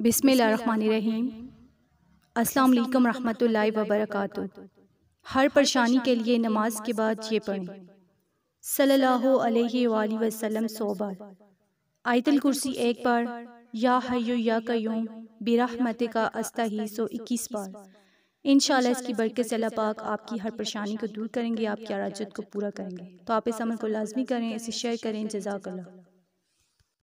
बिसमीम अस्सलाम रहमतुल्लाहि व बरकातहू हर परेशानी के लिए नमाज के बाद ये पढ़ें सल्लल्लाहु अलैहि वसल्लम सौ बार आयतल कुर्सी एक बार या हय्यु या कय्यूम बिरहमतिका का अस्ता ही इक्कीस बार इंशाल्लाह इसकी बरकत से अल्लाह पाक आपकी हर परेशानी को दूर करेंगे आपकी आराजत को पूरा करेंगे तो आप इस अमल को लाजमी करें इसे शेयर करें जजाकल्ला